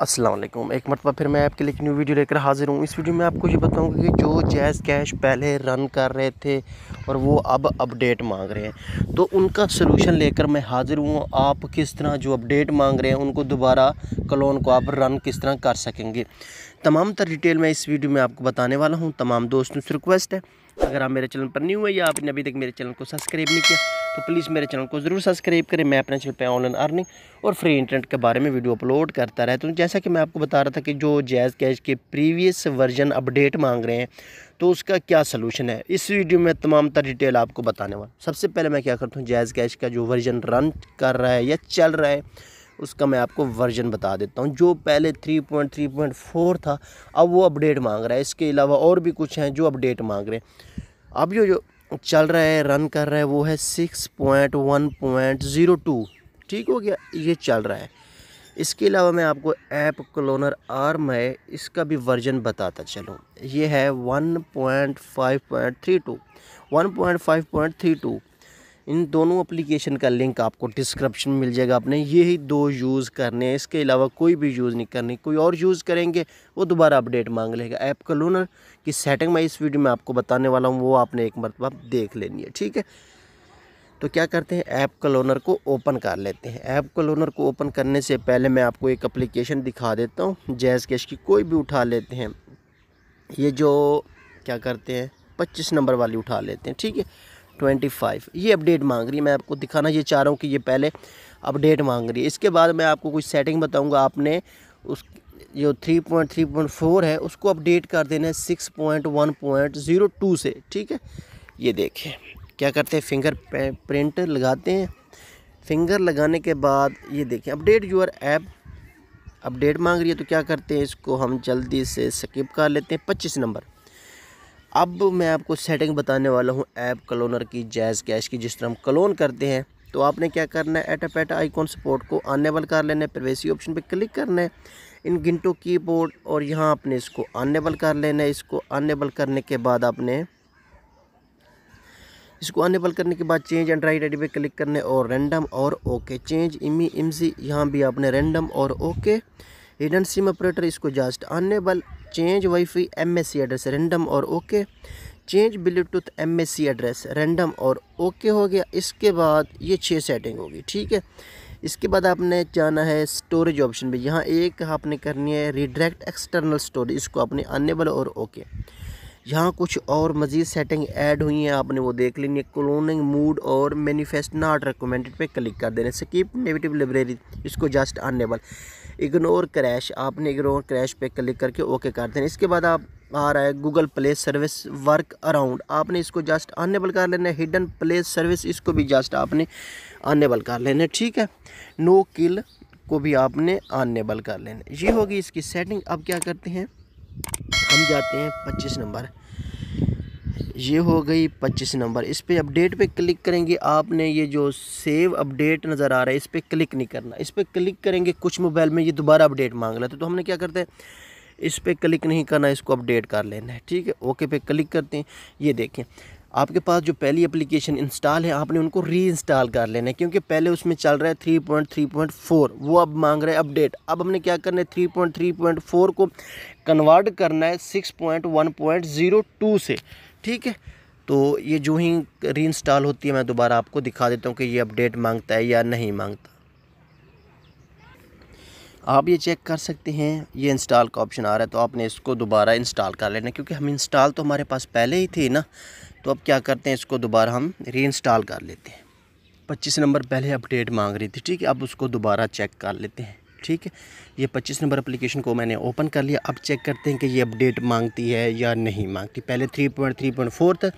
असलम एक मरतबा फिर मैं आपके लिए एक न्यू वीडियो लेकर हाज़िर हूँ इस वीडियो में आपको ये बताऊँगा कि जो जैज़ कैश पहले रन कर रहे थे और वो अब अपडेट मांग रहे हैं तो उनका सलूशन लेकर मैं हाज़िर हूँ आप किस तरह जो अपडेट मांग रहे हैं उनको दोबारा कलोन को आप रन किस तरह कर सकेंगे तमाम तर डिटेल मैं इस वीडियो में आपको बताने वाला हूँ तमाम दोस्तों से रिक्वेस्ट है अगर आप मेरे चैनल पर न्यू है या आपने अभी तक मेरे चैनल को सब्सक्राइब नहीं किया तो प्लीज़ मेरे चैनल को ज़रूर सब्सक्राइब करें मैं अपने चैनल पर ऑनलाइन अर्निंग और फ्री इंटरनेट के बारे में वीडियो अपलोड करता रहता हूँ जैसा कि मैं आपको बता रहा था कि जो जैज़ कैश के प्रीवियस वर्जन अपडेट मांग रहे हैं तो उसका क्या सलूशन है इस वीडियो में तमाम तर डिटेल आपको बताने वाला सबसे पहले मैं क्या करता हूँ जैज़ कैश का जो वर्जन रन कर रहा है या चल रहा है उसका मैं आपको वर्जन बता देता हूँ जो पहले 3.3.4 था अब वो अपडेट मांग रहा है इसके अलावा और भी कुछ हैं जो अपडेट मांग रहे हैं अब जो जो चल रहा है रन कर रहा है वो है 6.1.02 ठीक हो गया ये चल रहा है इसके अलावा मैं आपको ऐप क्लोनर आर्म है इसका भी वर्जन बताता चलूँ ये है थ्री टू इन दोनों एप्लीकेशन का लिंक आपको डिस्क्रिप्शन मिल जाएगा आपने यही दो यूज़ करने हैं इसके अलावा कोई भी यूज़ नहीं करनी कोई और यूज़ करेंगे वो दोबारा अपडेट मांग लेगा ऐप का लूनर की सेटिंग मैं इस वीडियो में आपको बताने वाला हूँ वो आपने एक मरतबा देख लेनी है ठीक है तो क्या करते हैं ऐप कलोनर को ओपन कर लेते हैं ऐप कलोनर को ओपन करने से पहले मैं आपको एक एप्लीकेशन दिखा देता हूँ जैज़ कैश की कोई भी उठा लेते हैं ये जो क्या करते हैं पच्चीस नंबर वाली उठा लेते हैं ठीक है ट्वेंटी फाइव ये अपडेट मांग रही है मैं आपको दिखाना ये चाह रहा हूँ कि ये पहले अपडेट मांग रही है इसके बाद मैं आपको कुछ सेटिंग बताऊँगा आपने उस जो three point three point four है उसको अपडेट कर देना है six point one point zero two से ठीक है ये देखें क्या करते हैं फिंगर प्रिंट लगाते हैं फिंगर लगाने के बाद ये देखें अपडेट यूर ऐप अपडेट मांग रही है तो क्या करते हैं इसको हम जल्दी से स्किप कर लेते हैं पच्चीस नंबर अब मैं आपको सेटिंग बताने वाला हूँ ऐप कलोनर की जैज़ कैश की जिस तरह हम कलोन करते हैं तो आपने क्या करना है एटा पैटा आइकॉन सपोर्ट को अनेबल कर लेना है प्रवेसी ऑप्शन पे क्लिक करना है इन गिंटो कीबोर्ड और यहाँ आपने इसको अनेबल कर लेना है इसको अनेबल करने के बाद आपने इसको अनेबल करने के बाद चेंज एंड राइट आईडी पे क्लिक करने और रैंडम और ओके चेंज इमी इमजी यहाँ भी आपने रैंडम और ओके हिडन सिम ऑपरेटर इसको just enable change WiFi MSC address random और okay change Bluetooth MSC address random और ओके हो गया इसके बाद ये छः सेटिंग होगी ठीक है इसके बाद आपने जाना है स्टोरेज ऑप्शन पे यहाँ एक आपने करनी है रिडायरेक्ट एक्सटर्नल स्टोरेज इसको आपने अनेबल और ओके यहाँ कुछ और मज़ीद सेटिंग ऐड हुई हैं आपने वो देख लेनी है क्लोनिंग मूड और मैनिफेस्ट नाट रिकमेंडेड पे क्लिक कर देने स्कीप नेगेटिव लाइब्रेरी इसको जस्ट अनेबल इग्नोर क्रैश आपने इग्नोर क्रैश पे क्लिक करके ओके कर देना इसके बाद आप आ रहा है Google Play service work around आपने इसको जस्ट अनेबल कर लेना है हिडन प्ले सर्विस इसको भी जस्ट आपने अनेबल कर लेना है ठीक है नो किल को भी आपने अनेबल कर लेना ये होगी इसकी सेटिंग अब क्या करते हैं हम जाते हैं पच्चीस नंबर ये हो गई पच्चीस नंबर इस पर अपडेट पे क्लिक करेंगे आपने ये जो सेव अपडेट नज़र आ रहा है इस पर क्लिक नहीं करना इस पर क्लिक करेंगे कुछ मोबाइल में ये दोबारा अपडेट मांग लेते तो हमने क्या करते हैं इस पर क्लिक नहीं करना इसको अपडेट कर लेना है ठीक है ओके पे क्लिक करते हैं ये देखें आपके पास जो पहली एप्लीकेशन इंस्टॉल है आपने उनको री इंस्टॉल कर लेना है क्योंकि पहले उसमें चल रहा है three point three point four वो अब मांग रहा है अपडेट अब हमने क्या करना है three point three point four को कन्वर्ट करना है six point one point zero two से ठीक है तो ये जो ही री इंस्टॉल होती है मैं दोबारा आपको दिखा देता हूँ कि ये अपडेट मांगता है या नहीं मांगता आप ये चेक कर सकते हैं ये इंस्टॉल का ऑप्शन आ रहा है तो आपने इसको दोबारा इंस्टॉल कर लेना क्योंकि हम इंस्टॉल तो हमारे पास पहले ही थे ना तो अब क्या करते हैं इसको दोबारा हम री कर लेते हैं पच्चीस नंबर पहले अपडेट मांग रही थी ठीक है अब उसको दोबारा चेक कर लेते हैं ठीक है ये पच्चीस नंबर एप्लीकेशन को मैंने ओपन कर लिया अब चेक करते हैं कि ये अपडेट मांगती है या नहीं मांगती पहले three point three point four था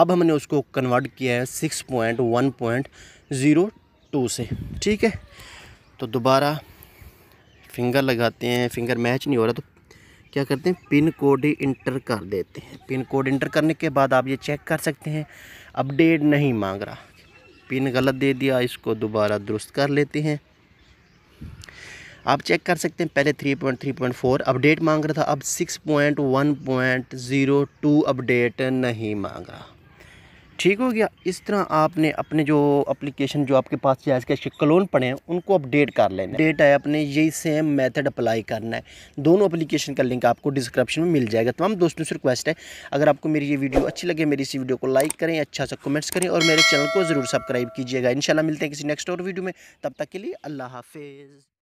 अब हमने उसको कन्वर्ट किया है six point one point zero two से ठीक है तो दोबारा फिंगर लगाते हैं फिंगर मैच नहीं हो रहा तो क्या करते हैं पिन कोड ही इंटर कर देते हैं पिन कोड इंटर करने के बाद आप ये चेक कर सकते हैं अपडेट नहीं मांग रहा पिन गलत दे दिया इसको दोबारा दुरुस्त कर लेते हैं आप चेक कर सकते हैं पहले 3.3.4 अपडेट मांग रहा था अब 6.1.02 अपडेट नहीं मांग रहा ठीक हो गया इस तरह आपने अपने जो एप्लीकेशन जो आपके पास जायज़ के क्लोन पड़े हैं उनको अपडेट कर लेना डेट है अपने यही सेम मेथड अप्लाई करना है दोनों एप्लीकेशन का लिंक आपको डिस्क्रिप्शन में मिल जाएगा तमाम दोस्तों से रिक्वेस्ट है अगर आपको मेरी ये वीडियो अच्छी लगे मेरी इसी वीडियो को लाइक करें अच्छा सा कमेंट्स करें और मेरे चैनल को ज़रूर सब्सक्राइब कीजिएगा इन मिलते हैं किसी नेक्स्ट और वीडियो में तब तक के लिए अल्लाह हाफिज़